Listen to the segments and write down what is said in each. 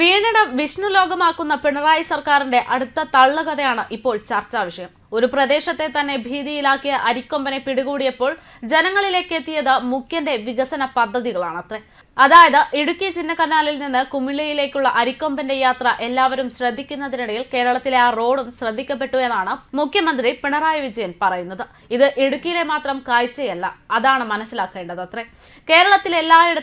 വീണിടം വിഷ്ണു ലോകമാക്കുന്ന പിണറായി സർക്കാരിന്റെ അടുത്ത തള്ളുകഥയാണ് ഇപ്പോൾ ചർച്ചാ വിഷയം ഒരു പ്രദേശത്തെ തന്നെ ഭീതിയിലാക്കിയ അരിക്കൊമ്പനെ പിടികൂടിയപ്പോൾ ജനങ്ങളിലേക്ക് എത്തിയത് മുഖ്യന്റെ വികസന പദ്ധതികളാണത്രേ അതായത് ഇടുക്കി ചിന്നക്കനാലിൽ നിന്ന് കുമിളയിലേക്കുള്ള അരിക്കൊമ്പന്റെ യാത്ര എല്ലാവരും ശ്രദ്ധിക്കുന്നതിനിടയിൽ കേരളത്തിലെ ആ റോഡും ശ്രദ്ധിക്കപ്പെട്ടു എന്നാണ് മുഖ്യമന്ത്രി പിണറായി വിജയൻ പറയുന്നത് ഇത് ഇടുക്കിയിലെ മാത്രം കാഴ്ചയല്ല അതാണ് മനസ്സിലാക്കേണ്ടത് അത്രേ കേരളത്തിലെല്ലായിടത്തും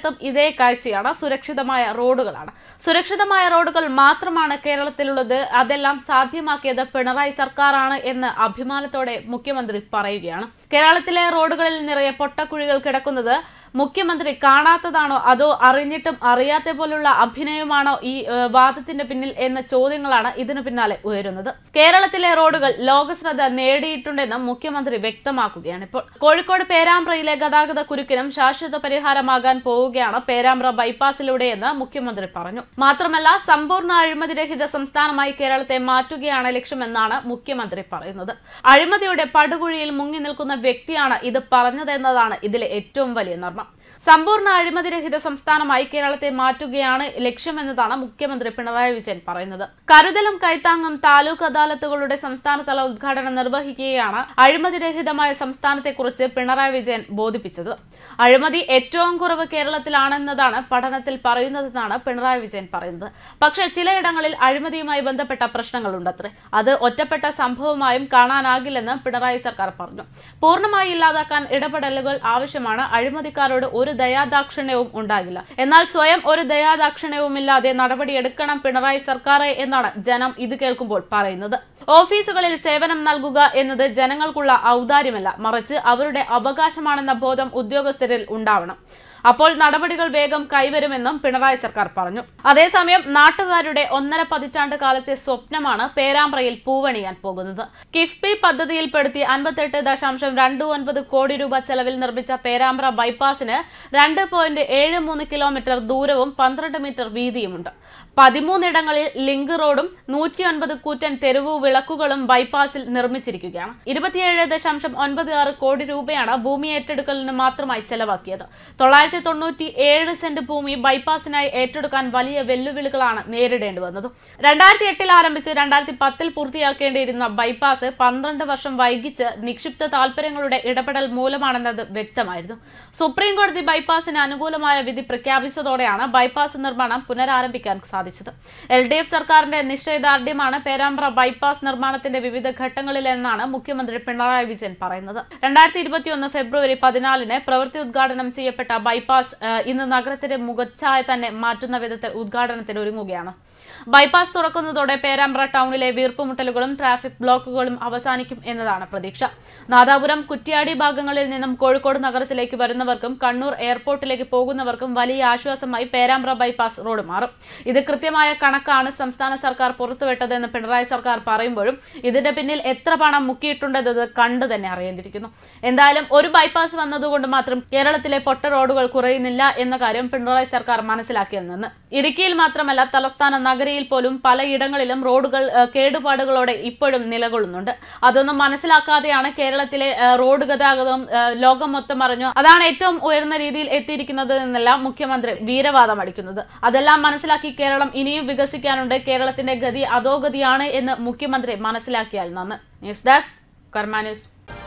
എല്ലായിടത്തും ഇതേ കാഴ്ചയാണ് സുരക്ഷിതമായ റോഡുകളാണ് സുരക്ഷിതമായ റോഡുകൾ മാത്രമാണ് കേരളത്തിലുള്ളത് അതെല്ലാം സാധ്യമാക്കിയത് പിണറായി സർക്കാരാണ് എന്ന് അഭിമാനത്തോടെ മുഖ്യമന്ത്രി പറയുകയാണ് കേരളത്തിലെ റോഡുകളിൽ നിറയെ പൊട്ടക്കുഴികൾ കിടക്കുന്നത് മുഖ്യമന്ത്രി കാണാത്തതാണോ അതോ അറിഞ്ഞിട്ടും അറിയാത്ത പോലുള്ള അഭിനയമാണോ ഈ വാദത്തിന്റെ പിന്നിൽ എന്ന ചോദ്യങ്ങളാണ് ഇതിനു പിന്നാലെ ഉയരുന്നത് കേരളത്തിലെ റോഡുകൾ ലോകശ്രദ്ധ നേടിയിട്ടുണ്ടെന്ന് മുഖ്യമന്ത്രി വ്യക്തമാക്കുകയാണ് ഇപ്പോൾ കോഴിക്കോട് പേരാമ്പ്രയിലെ ഗതാഗത കുരുക്കിനും ശാശ്വത പരിഹാരമാകാൻ പോവുകയാണ് പേരാമ്പ്ര ബൈപ്പാസിലൂടെയെന്ന് മുഖ്യമന്ത്രി പറഞ്ഞു മാത്രമല്ല സമ്പൂർണ്ണ അഴിമതിരഹിത സംസ്ഥാനമായി കേരളത്തെ മാറ്റുകയാണ് ലക്ഷ്യമെന്നാണ് മുഖ്യമന്ത്രി പറയുന്നത് അഴിമതിയുടെ പടുകുഴിയിൽ മുങ്ങി നിൽക്കുന്ന വ്യക്തിയാണ് ഇത് പറഞ്ഞതെന്നതാണ് ഇതിലെ ഏറ്റവും വലിയ നർമ്മം സമ്പൂർണ്ണ അഴിമതിരഹിത സംസ്ഥാനമായി കേരളത്തെ മാറ്റുകയാണ് ലക്ഷ്യമെന്നതാണ് മുഖ്യമന്ത്രി പിണറായി വിജയൻ പറയുന്നത് കരുതലും കൈത്താങ്ങും താലൂക്ക് അദാലത്തുകളുടെ സംസ്ഥാനതല ഉദ്ഘാടനം നിർവഹിക്കുകയാണ് അഴിമതിരഹിതമായ സംസ്ഥാനത്തെക്കുറിച്ച് പിണറായി വിജയൻ ബോധിപ്പിച്ചത് അഴിമതി ഏറ്റവും കുറവ് കേരളത്തിലാണെന്നതാണ് പഠനത്തിൽ പറയുന്നതെന്നാണ് പിണറായി വിജയൻ പറയുന്നത് പക്ഷേ ചിലയിടങ്ങളിൽ അഴിമതിയുമായി ബന്ധപ്പെട്ട പ്രശ്നങ്ങളുണ്ടത്രേ അത് ഒറ്റപ്പെട്ട സംഭവമായും കാണാനാകില്ലെന്ന് പിണറായി സർക്കാർ പറഞ്ഞു പൂർണ്ണമായി ഇല്ലാതാക്കാൻ ഇടപെടലുകൾ ആവശ്യമാണ് അഴിമതിക്കാരോട് ഒരു ഒരു ദയാദാക്ഷിണ്യവും ഉണ്ടാകില്ല എന്നാൽ സ്വയം ഒരു ദയാദാക്ഷിണ്യവുമില്ലാതെ നടപടിയെടുക്കണം പിണറായി സർക്കാർ എന്നാണ് ജനം ഇത് കേൾക്കുമ്പോൾ പറയുന്നത് ഓഫീസുകളിൽ സേവനം നൽകുക എന്നത് ജനങ്ങൾക്കുള്ള ഔദാര്യമല്ല മറിച്ച് അവരുടെ അവകാശമാണെന്ന ബോധം ഉദ്യോഗസ്ഥരിൽ ഉണ്ടാവണം അപ്പോൾ നടപടികൾ വേഗം കൈവരുമെന്നും പിണറായി സർക്കാർ പറഞ്ഞു അതേസമയം നാട്ടുകാരുടെ ഒന്നര പതിറ്റാണ്ട് കാലത്തെ സ്വപ്നമാണ് പേരാമ്പ്രയിൽ പൂവണിയാൻ പോകുന്നത് കിഫ്ബി പദ്ധതിയിൽപ്പെടുത്തി അൻപത്തെട്ട് ദശാംശം രണ്ടു ഒൻപത് കോടി രൂപ ചെലവിൽ നിർമ്മിച്ച പേരാമ്പ്ര ബൈപ്പാസിന് രണ്ട് പോയിന്റ് ഏഴ് മൂന്ന് കിലോമീറ്റർ ദൂരവും പന്ത്രണ്ട് മീറ്റർ വീതിയുമുണ്ട് പതിമൂന്നിടങ്ങളിൽ ലിങ്ക് റോഡും നൂറ്റിയൊൻപത് കൂറ്റൻ തെരുവു വിളക്കുകളും ബൈപ്പാസിൽ നിർമ്മിച്ചിരിക്കുകയാണ് ഇരുപത്തിയേഴ് ദശാംശം ഒൻപത് ആറ് കോടി രൂപയാണ് ഭൂമി ഏറ്റെടുക്കലിന് മാത്രമായി ചെലവാക്കിയത് തൊള്ളായിരത്തി തൊള്ളായിരത്തി തൊണ്ണൂറ്റി ഏഴ് സെന്റ് ഭൂമി ബൈപ്പാസിനായി ഏറ്റെടുക്കാൻ വലിയ വെല്ലുവിളികളാണ് നേരിടേണ്ടി വന്നത് രണ്ടായിരത്തി എട്ടിൽ ആരംഭിച്ച് രണ്ടായിരത്തി പത്തിൽ പൂർത്തിയാക്കേണ്ടിയിരുന്ന ബൈപ്പാസ് പന്ത്രണ്ട് വർഷം വൈകിച്ച് നിക്ഷിപ്ത താൽപര്യങ്ങളുടെ ഇടപെടൽ മൂലമാണെന്നത് വ്യക്തമായിരുന്നു സുപ്രീം കോടതി ബൈപ്പാസിന് അനുകൂലമായ വിധി പ്രഖ്യാപിച്ചതോടെയാണ് ബൈപ്പാസ് നിർമ്മാണം പുനരാരംഭിക്കാൻ സാധിച്ചത് എൽ ഡി എഫ് സർക്കാരിന്റെ നിശ്ചയദാർഢ്യമാണ് പേരാമ്പ്ര ബൈപ്പാസ് നിർമ്മാണത്തിന്റെ വിവിധ ഘട്ടങ്ങളിലെന്നാണ് മുഖ്യമന്ത്രി പിണറായി വിജയൻ പറയുന്നത് രണ്ടായിരത്തി ഇരുപത്തിയൊന്ന് ഫെബ്രുവരി പതിനാലിന് പ്രവൃത്തി ഉദ്ഘാടനം ചെയ്യപ്പെട്ട ബൈ ബൈപ്പാസ് ഇന്ന് നഗരത്തിന്റെ മുഖച്ഛായ തന്നെ മാറ്റുന്ന വിധത്തിൽ ഉദ്ഘാടനത്തിന് ഒരുങ്ങുകയാണ് ബൈപ്പാസ് തുറക്കുന്നതോടെ പേരാമ്പ്ര ടൗണിലെ വീർപ്പുമുട്ടലുകളും ട്രാഫിക് ബ്ലോക്കുകളും അവസാനിക്കും എന്നതാണ് പ്രതീക്ഷ നാദാപുരം കുറ്റ്യാടി ഭാഗങ്ങളിൽ നിന്നും കോഴിക്കോട് നഗരത്തിലേക്ക് വരുന്നവർക്കും കണ്ണൂർ എയർപോർട്ടിലേക്ക് പോകുന്നവർക്കും വലിയ ആശ്വാസമായി പേരാമ്പ്ര ബൈപ്പാസ് റോഡ് മാറും ഇത് കൃത്യമായ കണക്കാണ് സംസ്ഥാന സർക്കാർ പുറത്തുവിട്ടതെന്ന് പിണറായി സർക്കാർ പറയുമ്പോഴും ഇതിന്റെ പിന്നിൽ എത്ര പണം മുക്കിയിട്ടുണ്ടെന്നത് കണ്ടു തന്നെ അറിയേണ്ടിയിരിക്കുന്നു എന്തായാലും ഒരു ബൈപ്പാസ് വന്നതുകൊണ്ട് മാത്രം കേരളത്തിലെ പൊട്ട റോഡുകൾ കുറയുന്നില്ല എന്ന കാര്യം പിണറായി സർക്കാർ മനസ്സിലാക്കിയെന്ന് ഇടുക്കിയിൽ മാത്രമല്ല തലസ്ഥാന നഗരിയിൽ പോലും പലയിടങ്ങളിലും റോഡുകൾ കേടുപാടുകളോടെ ഇപ്പോഴും നിലകൊള്ളുന്നുണ്ട് അതൊന്നും മനസ്സിലാക്കാതെയാണ് കേരളത്തിലെ റോഡ് ഗതാഗതം ലോകം മൊത്തം അറിഞ്ഞു അതാണ് ഏറ്റവും ഉയർന്ന രീതിയിൽ എത്തിയിരിക്കുന്നത് എന്നല്ല മുഖ്യമന്ത്രി വീരവാദം അടിക്കുന്നത് അതെല്ലാം മനസ്സിലാക്കി കേരളം ഇനിയും വികസിക്കാനുണ്ട് കേരളത്തിന്റെ ഗതി അതോഗതിയാണ് എന്ന് മുഖ്യമന്ത്രി മനസ്സിലാക്കിയാൽ നന്ന് ന്യൂസ് ഡെസ്ക് കർമാന്യൂസ്